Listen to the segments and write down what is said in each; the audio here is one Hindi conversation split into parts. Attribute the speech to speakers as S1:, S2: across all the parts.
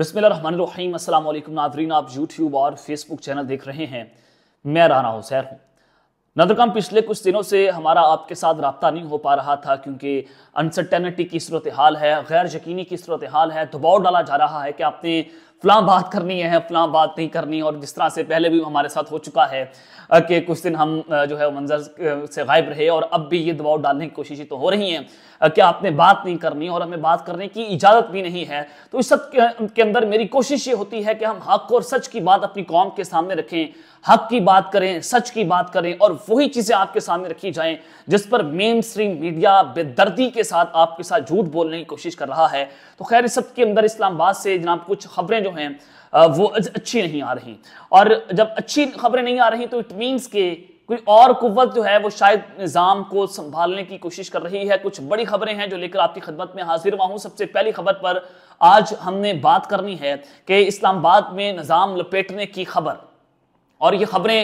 S1: बिसमीम अल्लाम नादरीन आप यूट्यूब और फेसबुक चैनल देख रहे हैं मैं राना हुसैर हूँ नदरकाम पिछले कुछ दिनों से हमारा आपके साथ रबता नहीं हो पा रहा था क्योंकि अनसर्टेनिटी की सूरत हाल है गैर यकीनी की सूरत हाल है दबाव डाला जा रहा है कि आपने फलां बात करनी है फलां बात नहीं करनी और जिस तरह से पहले भी हमारे साथ हो चुका है कि कुछ दिन हम जो है मंजर से गायब रहे और अब भी ये दबाव डालने की कोशिश तो हो रही हैं कि आपने बात नहीं करनी और हमें बात करने की इजाज़त भी नहीं है तो इस सब के अंदर मेरी कोशिश ये होती है कि हम हक और सच की बात अपनी कौम के सामने रखें हक की बात करें सच की बात करें और वही चीज़ें आपके सामने रखी जाएं जिस पर मेन स्ट्रीम मीडिया बेदर्दी के साथ आपके साथ झूठ बोलने की कोशिश कर रहा है तो खैर इस सब के अंदर इस्लामाबाद से जनाब कुछ खबरें जो हैं वो अच्छी नहीं आ रही और जब अच्छी खबरें नहीं आ रही तो इट मीन्स के कोई और कुत जो है वो शायद निज़ाम को संभालने की कोशिश कर रही है कुछ बड़ी खबरें हैं जो लेकर आपकी खदमत में हाजिर हुआ हूँ सबसे पहली खबर पर आज हमने बात करनी है कि इस्लामाबाद में निज़ाम लपेटने की खबर और ये खबरें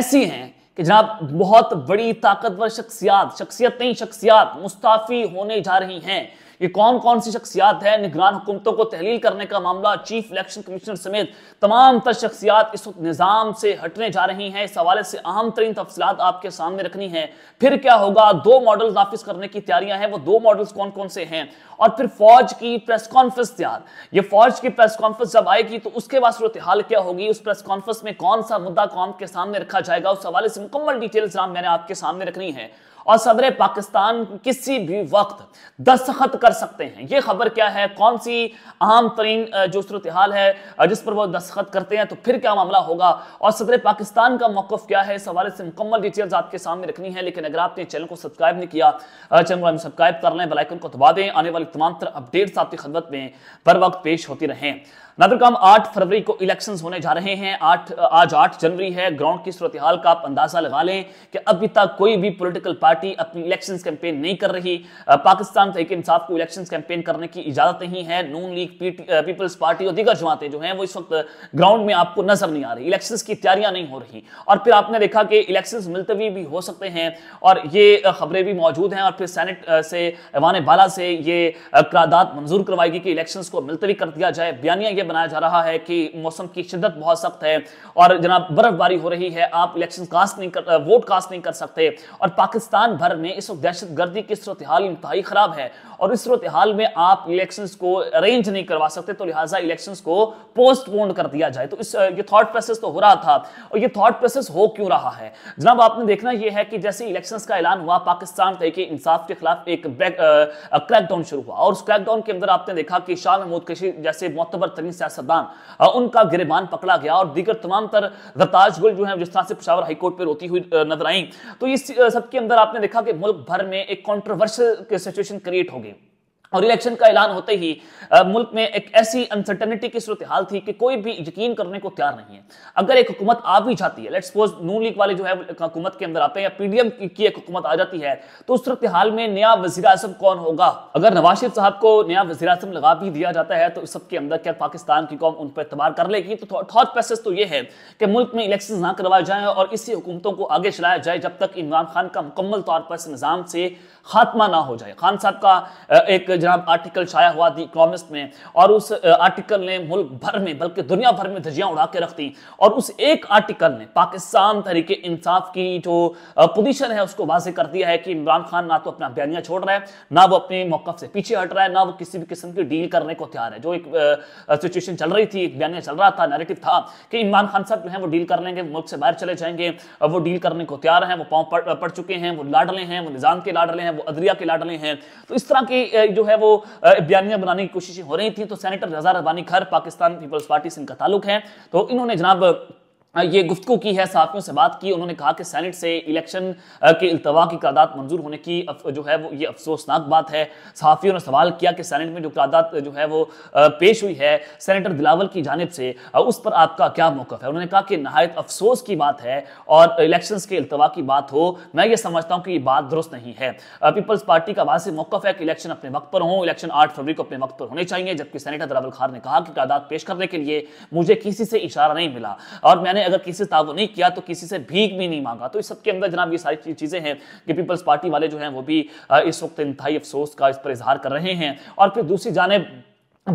S1: ऐसी हैं कि जनाब बहुत बड़ी ताकतवर शख्सियात शख्सियत नहीं शख्सियात मुस्ताफ़ी होने जा रही हैं ये कौन कौन सी शख्सियात है निगरान हुकूमतों को तहलील करने का मामला चीफ इलेक्शन कमिश्नर समेत तमाम तर शख्सियात इस वक्त निज़ाम से हटने जा रही हैं इस हवाले से अहम तरीन तफसलत आपके सामने रखनी है फिर क्या होगा दो मॉडल नाफिज करने की तैयारियां हैं वो दो मॉडल्स कौन कौन से हैं और फिर फौज की प्रेस कॉन्फ्रेंस तैयार ये फौज की प्रेस कॉन्फ्रेंस जब आएगी तो उसके बाद सूरत हाल क्या होगी उस प्रेस कॉन्फ्रेंस में कौन सा मुद्दा कौन के सामने रखा जाएगा उस हवाले से मुकम्मल डिटेल्स मैंने आपके सामने रखनी है और सदर पाकिस्तान किसी भी वक्त दस्तखत कर सकते हैं यह खबर क्या है कौन सी अहम तरीन जो सूरत हाल है जिस पर वो दस्तखत करते हैं तो फिर क्या मामला होगा और सदर पाकिस्तान का मौकफ क्या है इस हवाले से मुकम्मल डिटेल्स आपके सामने रखनी है लेकिन अगर आपने चैनल को सब्सक्राइब नहीं किया चैनल को सब्सक्राइब कर लें बलाइकन को दबा दें आने वाली तमाम अपडेट्स आपकी खदमत में बर वक्त पेश होती रहें नादर काम आठ फरवरी को इलेक्शन होने जा रहे हैं आठ आज आठ जनवरी है ग्राउंड की सूरत हाल का आप अंदाजा लगा लें कि अभी तक कोई भी पोलिटिकल पार्टी अपनी इलेक्शन कैंपेन नहीं कर रही पाकिस्तान तहरीक तो इंसाफ को इलेक्शन कैंपेन करने की इजाजत नहीं है नून लीग पीपल्स पार्टी और दीगर जमातें जो हैं वो इस वक्त ग्राउंड में आपको नजर नहीं आ रही इलेक्शन की तैयारियां नहीं हो रही और फिर आपने देखा कि इलेक्शन मुलतवी भी हो सकते हैं और ये खबरें भी मौजूद हैं और फिर सैनेट से वान बाला से ये करारदाद मंजूर करवाएगी कि इलेक्शन को मुलतवी कर दिया जाए बयानियां ये बनाया जा रहा है कि मौसम की शिद्दत बहुत सख्त है और जनाब बर्फबारी हो रही है आप इलेक्शन कास्ट नहीं कर वोट कास्ट नहीं कर सकते और पाकिस्तान भर में इस वक्त दहशत गर्दी की सूरत हाल इंतहाई खराब है और इस सूरत हाल में आप इलेक्शन को अरेंज नहीं करवा सकते तो लिहाजा इलेक्शन को पोस्टपोन कर दिया जाए तो इस ये थॉट प्रोसेस तो हो रहा था और ये थॉट प्रोसेस हो क्यों रहा है जनाब आपने देखना यह है कि जैसे इलेक्शन का ऐलान हुआ पाकिस्तान तहके इंसाफ के खिलाफ एक क्रैकडाउन शुरू हुआ और उस क्रैकडाउन के अंदर आपने देखा कि शाह महमूद कशी जैसे मोतबर तरीन सियासतदान हाँ, उनका गिरबान पकड़ा गया और दीगर तमाम तर रताज गुल जो है जिस तरह से पिशावर हाईकोर्ट पर रोती हुई नजर आई तो इस सबके अंदर आपने देखा कि मुल्क भर में एक कॉन्ट्रोवर्शियल सिचुएशन क्रिएट हो गई और इलेक्शन का ऐलान होते ही आ, मुल्क में एक ऐसी अनसर्टेनिटी की सूरत हाल थी कि कोई भी यकीन करने को तैयार नहीं है अगर एक हुकूमत आ भी जाती है लेट्स सपोज नून लीग वाले जो है हुकूमत के अंदर आते हैं या पीडीएम की की एक हुकूमत आ जाती है तो उस सूरत हाल में नया वजी अजम कौन होगा अगर नवाज शरीफ साहब को नया वजी अजम लगा भी दिया जाता है तो इस सबके अंदर क्या पाकिस्तान की कौम उन पर इतबार कर लेगी तो थॉट प्रोसेस तो ये है कि मुल्क में इलेक्शन ना करवाए जाए और इसी हुकूमतों को आगे चलाया जाए जब तक इमरान खान का मुकम्मल तौर पर इस निज़ाम से खात्मा ना हो जाए खान साहब का एक जनाब आर्टिकल छाया हुआ दी इकोनॉमिस्ट में और उस आर्टिकल ने मुल्क भर में बल्कि दुनिया भर में धजियां उड़ा के रख दी और उस एक आर्टिकल ने पाकिस्तान तरीके इंसाफ की जो पोजीशन है उसको वाजे कर दिया है कि इमरान खान ना तो अपना बयानियां छोड़ रहा है ना वो अपने मौकफ से पीछे हट रहा है ना वो किसी भी किस्म की डील करने को तैयार है जो एक सिचुएशन चल रही थी एक बयानिया चल रहा था नेगेटिव था कि इमरान खान साहब जो है वो डील कर लेंगे मुल्क से बाहर चले जाएंगे वो डील करने को तैयार हैं वो पाँव पड़ चुके हैं वो लाडले हैं वो निज़ाम के लाडले हैं वो अदरिया के लाडले हैं तो इस तरह की जो है वो बयानियां बनाने की कोशिशें हो रही थी तो सेनेटर रजा रबानी खर पाकिस्तान पीपल्स पार्टी से इनका ताल्लुक है तो इन्होंने जनाब हाँ, ये गुफ्तु की है साथियों से बात की उन्होंने कहा कि सैनेट से इलेक्शन के अल्तवा की करारदाद मंजूर होने की जो है वो ये अफसोसनाक बात है सहाफ़ियों ने सवाल किया कि सैनेट में जो तादाद जो है वो पेश हुई है सैनेटर दिलावल की जानब से उस पर आपका क्या मौकफ़ है उन्होंने कहा कि नहायत अफसोस की बात है और इलेक्शन के अल्तवा की बात हो मैं ये समझता हूँ कि ये बात दुरुस्त नहीं है पीपल्स पार्टी का से मौकफ है कि इलेक्शन अपने वक्त पर हों इलेक्शन आठ फरवरी को अपने वक्त पर होने चाहिए जबकि सैनेटर दिलावल खार ने कहा कि करारदाद पेश करने के लिए मुझे किसी से इशारा नहीं मिला और मैंने मैंने अगर किसी से ताउन नहीं किया तो किसी से भीख भी नहीं मांगा तो इस सबके अंदर जनाब ये सारी चीज़ें हैं कि पीपल्स पार्टी वाले जो हैं वो भी इस वक्त इंतहाई अफसोस का इस पर इजहार कर रहे हैं और फिर दूसरी जानब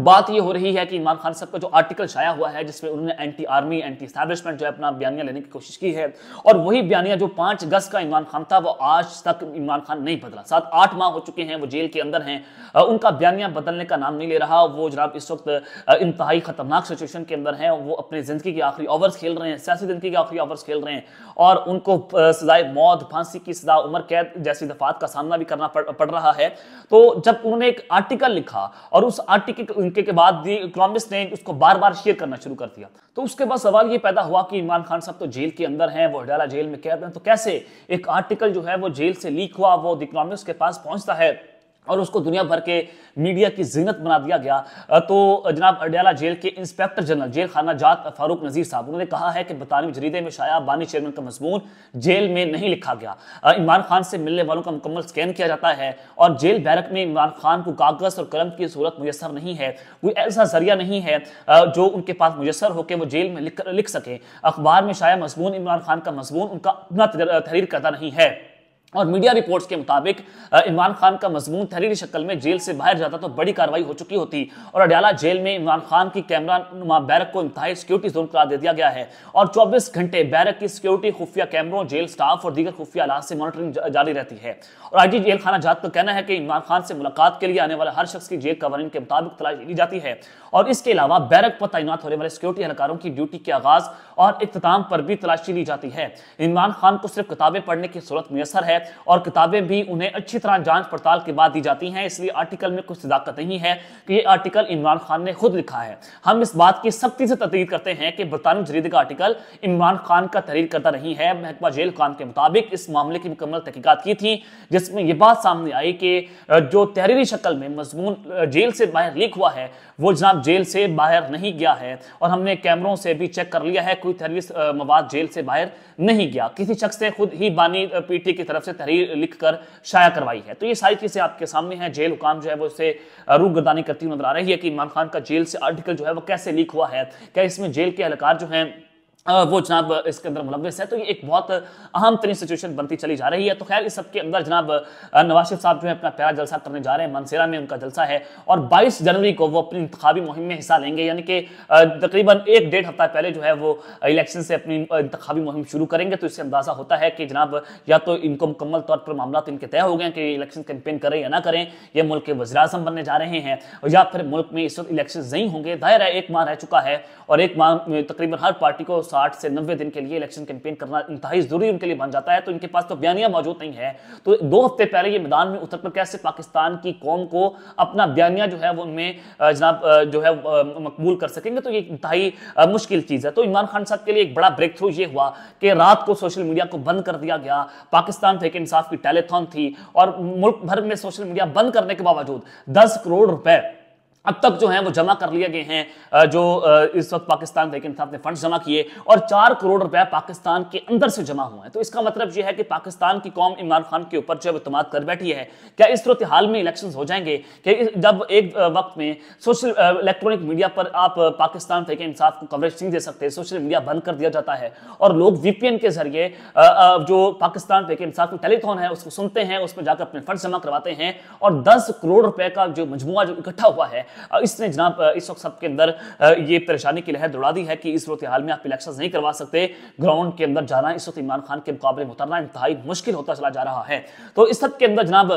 S1: बात ये हो रही है कि इमरान खान साहब का जो आर्टिकल छाया हुआ है जिसमें उन्होंने एंटी आर्मी एंटी स्टैब्लिशमेंट जो है अपना बयानिया लेने की कोशिश की है और वही बयानिया जो पांच अगस्त का इमरान खान था वो आज तक इमरान खान नहीं बदला सात आठ माह हो चुके हैं वो जेल के अंदर हैं उनका बयानिया बदलने का नाम नहीं ले रहा वो जनाब इस वक्त इंतहाई खतरनाक सिचुएशन के अंदर है वो अपनी जिंदगी के आखिरी ओवर्स खेल रहे हैं सियासी जिंदगी के आखिरी ओवर्स खेल रहे हैं और उनको सजाए मौत फांसी की सजा उम्र कैद जैसी दफात का सामना भी करना पड़ रहा है तो जब उन्होंने एक आर्टिकल लिखा और उस आर्टिकल उनके के बाद इकोनॉमिस्ट ने उसको बार बार शेयर करना शुरू कर दिया तो उसके बाद सवाल ये पैदा हुआ कि इमरान खान साहब तो जेल के अंदर हैं वो अडाला जेल में कैद हैं तो कैसे एक आर्टिकल जो है वो जेल से लीक हुआ वो इकोनॉमिस्ट के पास पहुंचता है और उसको दुनिया भर के मीडिया की जीनत बना दिया गया तो जनाब अडियाला जेल के इंस्पेक्टर जनरल जेल खाना जात फारूक नजीर साहब उन्होंने कहा है कि बतानी जरीदे में शाया बानी चेयरमैन का मजमून जेल में नहीं लिखा गया इमरान खान से मिलने वालों का मुकम्मल स्कैन किया जाता है और जेल बैरक में इमरान खान को कागज और कलम की सूरत मुयसर नहीं है कोई ऐसा जरिया नहीं है जो उनके पास मुयसर होकर वो जेल में लिख, लिख सकें अखबार में शाया मजमून इमरान खान का मजमून उनका अपना तहरीर करता नहीं है और मीडिया रिपोर्ट्स के मुताबिक इमरान खान का मजमून तहरीरी शक्ल में जेल से बाहर जाता तो बड़ी कार्रवाई हो चुकी होती और अडयाला जेल में इमरान खान की कैमरा नुमा बैरक को इंतहाई सिक्योरिटी जोन करार दे दिया गया है और 24 घंटे बैरक की सिक्योरिटी खुफिया कैमरों जेल स्टाफ और दीगर खुफिया आलात से मॉनिटरिंग जारी रहती है और आई जेल खाना जात का कहना है कि इमरान खान से मुलाकात के लिए आने वाले हर शख्स की जेल कवरिंग के मुताबिक तलाश ली जाती है और इसके अलावा बैरक पर तैनात होने वाले सिक्योरिटी एहलकारों की ड्यूटी के आगाज और इख्ताम पर भी तलाशी ली जाती है इमरान खान को सिर्फ किताबें पढ़ने की सूरत मैसर है और किताबें भी उन्हें अच्छी तरह जांच पड़ताल के बाद दी जाती हैं इसलिए आर्टिकल में कुछ सदाकत नहीं है कि ये आर्टिकल इमरान खान ने खुद लिखा है हम इस बात की सख्ती से तदीद करते हैं कि बरतानवी जरीद का आर्टिकल इमरान खान का तहरीर करता नहीं है महकमा जेल खान के मुताबिक इस मामले की मुकम्मल तहकीकत की थी जिसमें यह बात सामने आई कि जो तहरीरी शक्ल में मजमून जेल से बाहर लीक हुआ है वो जनाब जेल से बाहर नहीं गया है और हमने कैमरों से भी चेक कर लिया है कोई तहरीर मवाद जेल से बाहर नहीं गया किसी शख्स ने खुद ही बानी पीटी की तरफ से से तहरीर लिख कर शाया करवाई है तो ये सारी चीज़ें आपके सामने हैं जेल हुकाम जो है वो इससे रूगदानी करती हुई नजर आ रही है कि इमरान खान का जेल से आर्टिकल जो है वो कैसे लीक हुआ है क्या इसमें जेल के एहलकार जो है वो जनाब इसके अंदर मुलविस है तो ये एक बहुत अहम तरीन सिचुएशन बनती चली जा रही है तो खैर इस सबके अंदर जनाब नवाज शरीफ साहब जो है अपना प्यारा जलसा करने जा रहे हैं मनसेरा में उनका जलसा है और बाईस जनवरी को वो अपनी इंतवी मुहिम में हिस्सा लेंगे यानी कि तकरीबन एक डेढ़ हफ्ता पहले जो है वो इलेक्शन से अपनी इंतवी मुहिम शुरू करेंगे तो इससे अंदाजा होता है कि जनाब या तो इनको मुकम्मल तौर पर मामला तो इनके तय हो गए कि इलेक्शन कैंपेन करें या ना करें ये मुल्क के वजी अजम बनने जा रहे हैं या फिर मुल्क में इस वक्त इलेक्शन नहीं होंगे है एक माह रह चुका है और एक माह तकरीबन हर पार्टी को साठ से नब्बे दिन के लिए इलेक्शन कैंपेन करना इंतहाई जरूरी उनके लिए बन जाता है तो इनके पास तो बयानिया मौजूद नहीं है तो दो हफ्ते पहले ये मैदान में उतर पर कैसे पाकिस्तान की कौम को अपना बयानिया जो है वो उनमें जनाब जो है मकबूल कर सकेंगे तो ये इंतहाई मुश्किल चीज़ है तो इमरान खान साहब के लिए एक बड़ा ब्रेक थ्रू ये हुआ कि रात को सोशल मीडिया को बंद कर दिया गया पाकिस्तान फेक तो इंसाफ की टेलीथॉन थी और मुल्क भर में सोशल मीडिया बंद करने के बावजूद दस करोड़ रुपए अब तक जो है वो जमा कर लिए गए हैं जो इस वक्त पाकिस्तान तहरीक इंसाफ ने फंड जमा किए और चार करोड़ रुपया पाकिस्तान के अंदर से जमा हुआ है तो इसका मतलब यह है कि पाकिस्तान की कौम इमरान खान के ऊपर जो है इतमाद कर बैठी है क्या इस सूरत हाल में इलेक्शन हो जाएंगे कि जब एक वक्त में सोशल इलेक्ट्रॉनिक मीडिया पर आप पाकिस्तान तहरीक इंसाफ को कवरेज नहीं दे सकते सोशल मीडिया बंद कर दिया जाता है और लोग वीपीएन के जरिए जो पाकिस्तान तहरीक इंसाफ को टेलीथॉन है उसको सुनते हैं उसमें जाकर अपने फंड जमा करवाते हैं और दस करोड़ रुपए का जो मजमु जो इकट्ठा हुआ है इसने जनाब इस वक्त सबके अंदर ये परेशानी की लहर दौड़ा दी है कि इस हाल में आप इलेक्शन नहीं करवा सकते ग्राउंड के अंदर जाना इस वक्त इमरान खान के मुकाबले में उतरना इंतहाई मुश्किल होता चला जा रहा है तो इस सब के अंदर जनाब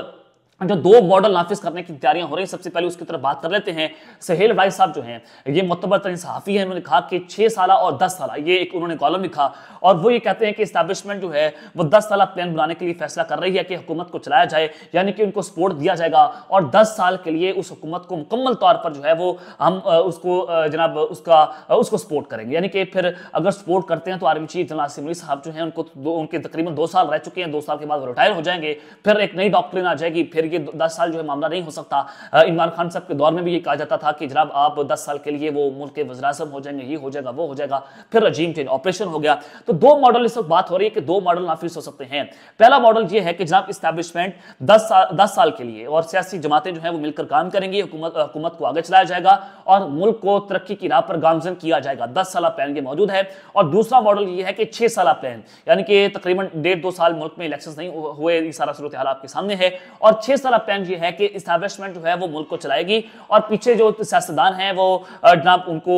S1: जो दो मॉडल नाफिज करने की तैयारियां हो रही सबसे पहले उसकी तरफ बात कर लेते हैं सहेल भाई साहब जो हैं ये मुतबर तरीन सहाफ़ी है उन्होंने कहा कि छह साल और दस साल ये एक उन्होंने कॉलम लिखा और वो ये कहते हैं कि स्टैब्लिशमेंट जो है वो दस साल प्लान बनाने के लिए फैसला कर रही है कि हुकूमत को चलाया जाए यानी कि उनको सपोर्ट दिया जाएगा और दस साल के लिए उस हुकूमत को मुकम्मल तौर पर जो है वो हम उसको जनाब उसका उसको सपोर्ट करेंगे यानी कि फिर अगर सपोर्ट करते हैं तो आर्मी चीफ जनरल आसिम साहब जो है उनको उनके तकरीबन दो साल रह चुके हैं दो साल के बाद वो रिटायर हो जाएंगे फिर एक नई डॉक्ट्रिन आ जाएगी फिर तरीके दस साल जो है मामला नहीं हो सकता इमरान खान साहब के दौर में भी ये कहा जाता था कि जनाब आप दस साल के लिए वो मुल्क के वजराजम हो जाएंगे ये हो जाएगा वो हो जाएगा फिर रजीम चेंज ऑपरेशन हो गया तो दो मॉडल इस वक्त बात हो रही है कि दो मॉडल नाफिज हो सकते हैं पहला मॉडल ये है कि जनाब इस्टेब्लिशमेंट दस साल दस साल के लिए और सियासी जमातें जो है वो मिलकर काम करेंगी हुकूमत को आगे चलाया जाएगा और मुल्क को तरक्की की राह पर गामजन किया जाएगा दस साल प्लान ये मौजूद है और दूसरा मॉडल ये है कि छह साल प्लान यानी कि तकरीबन डेढ़ दो साल मुल्क में इलेक्शन नहीं हुए सारा सूरत हाल आपके सामने है और छह ये सारा प्लान ये है कि इस्टेब्लिशमेंट जो है वो मुल्क को चलाएगी और पीछे जो सियासतदान है वो जनाब उनको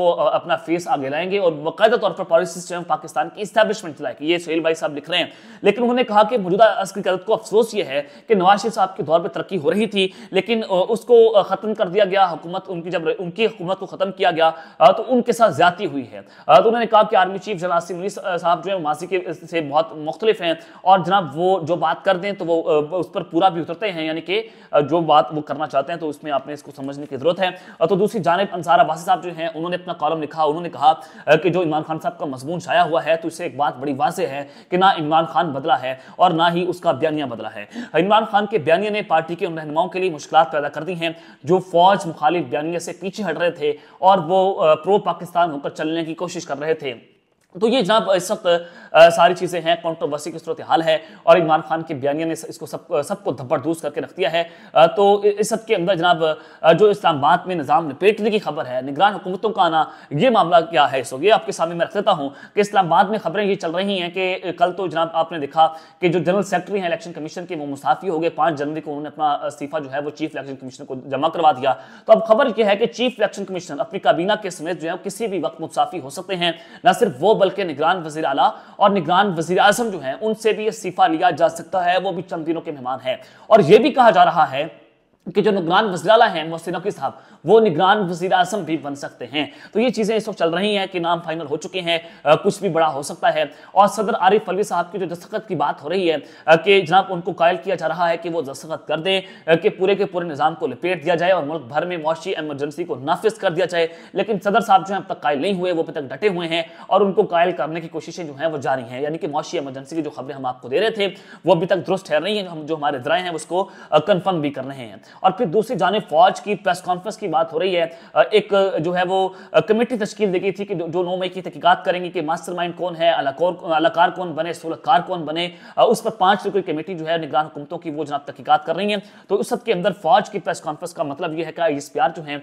S1: वो अपना फेस आगे लाएंगे और बाकायदा तौर पर पॉलिसी जो है पाकिस्तान की इस्टेब्लिशमेंट चलाएगी ये सहेल भाई साहब लिख रहे हैं लेकिन उन्होंने कहा कि मौजूदा अस्करी क्यादत को अफसोस ये है कि नवाज शरीफ साहब के दौर पर तरक्की हो रही थी लेकिन उसको ख़त्म कर दिया गया हुकूमत उनकी जब उनकी हुकूमत को ख़त्म किया गया तो उनके साथ ज्यादा हुई है तो उन्होंने कहा कि आर्मी चीफ जनरल आसिम साहब जो है माजी के से बहुत मुख्तलिफ हैं और जनाब वो जो बात कर दें तो वो उस पर पूरा भी करते हैं यानी कि जो बात वो करना चाहते हैं तो उसमें आपने इसको समझने की जरूरत है तो दूसरी जानब अंसार अब्बासी साहब जो है उन्होंने अपना कॉलम लिखा उन्होंने कहा कि जो इमरान खान साहब का मजमून छाया हुआ है तो इससे एक बात बड़ी वाजह है कि ना इमरान खान बदला है और ना ही उसका बयानिया बदला है इमरान खान के बयानिया ने पार्टी के उन रहनुमाओं के लिए मुश्किल पैदा कर दी हैं जो फौज मुखालिफ बयानिया से पीछे हट रहे थे और वो प्रो पाकिस्तान होकर चलने की कोशिश कर रहे थे तो ये जनाब इस वक्त सारी चीज़ें हैं कॉन्ट्रोवर्सी की सूरत हाल है और इमरान खान के बयानिया ने इसको सब सबको धब्बड़दूस करके रख दिया है तो इस सब के अंदर जनाब जो इस्लामाबाद में निज़ाम लपेटने की खबर है निगरान हुकूमतों का आना ये मामला क्या है सो ये आपके सामने मैं रख देता हूँ कि इस्लामाबाद में खबरें ये चल रही हैं कि कल तो जनाब आपने देखा कि जो जनरल सेक्रेटरी हैं इलेक्शन कमीशन के वो मुसाफी हो गए पाँच जनवरी को उन्होंने अपना इस्तीफा जो है वो चीफ इलेक्शन कमीशन को जमा करवा दिया तो अब खबर यह है कि चीफ इलेक्शन कमीशन अपनी काबीना के समेत जो है किसी भी वक्त मुसाफी हो सकते हैं न सिर्फ वो नोबल के निगरान वजीर अला और निगरान वजीर अजम जो है उनसे भी इस्तीफा लिया जा सकता है वो भी चंद दिनों के मेहमान है और यह भी कहा जा रहा है कि जो निगरान वजीरा हैं मोहसिन नकवी साहब वो निगरान वजी अजम भी बन सकते हैं तो ये चीज़ें इस वक्त चल रही हैं कि नाम फाइनल हो चुके हैं कुछ भी बड़ा हो सकता है और सदर आरिफ अलवी साहब की जो दस्तखत की बात हो रही है कि जनाब उनको कायल किया जा रहा है कि वो दस्तखत कर दें कि पूरे के पूरे निज़ाम को लपेट दिया जाए और मुल्क भर में मुशी एमरजेंसी को नाफिज कर दिया जाए लेकिन सदर साहब जो है अब तक कायल नहीं हुए वो अभी तक डटे हुए हैं और उनको कायल करने की कोशिशें जो हैं वो जारी हैं यानी कि मुशी एमरजेंसी की जो खबरें हम आपको दे रहे थे वो अभी तक दुरुस्त ठहर रही हैं जो हमारे द्राएँ हैं उसको कन्फर्म भी कर रहे हैं और फिर दूसरी जाने फौज की प्रेस कॉन्फ्रेंस की बात हो रही है एक जो है वो कमेटी तश्कील दी गई थी कि जो नौ मई की तहकीकत करेंगे कि मास्टरमाइंड कौन है अलाकार कौन बने सोलहकार कौन बने उस पर पांच रुपये कमेटी जो है निगरान हुकूमतों की वो जनाब तहकीकत कर रही है तो उस सब के अंदर फौज की प्रेस कॉन्फ्रेंस का मतलब यह है कि इस प्यार जो है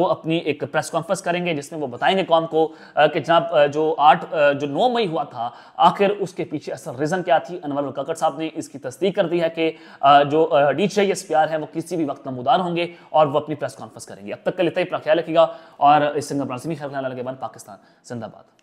S1: वो अपनी एक प्रेस कॉन्फ्रेंस करेंगे जिसमें वो बताएंगे कौन को कि जनाब जो आठ जो नौ मई हुआ था आखिर उसके पीछे असल रीजन क्या थी अनवर काकड़ साहब ने इसकी तस्दीक कर दी है कि जो डी टी आई एस प्यार है वो किसी भी वक्त नमदार होंगे और वो अपनी प्रेस कॉन्फ्रेंस करेंगे अब तक का लेता ही अपना ख्याल रखेगा और इस सिंगापुर से भी ख्याल के बाद पाकिस्तान जिंदाबाद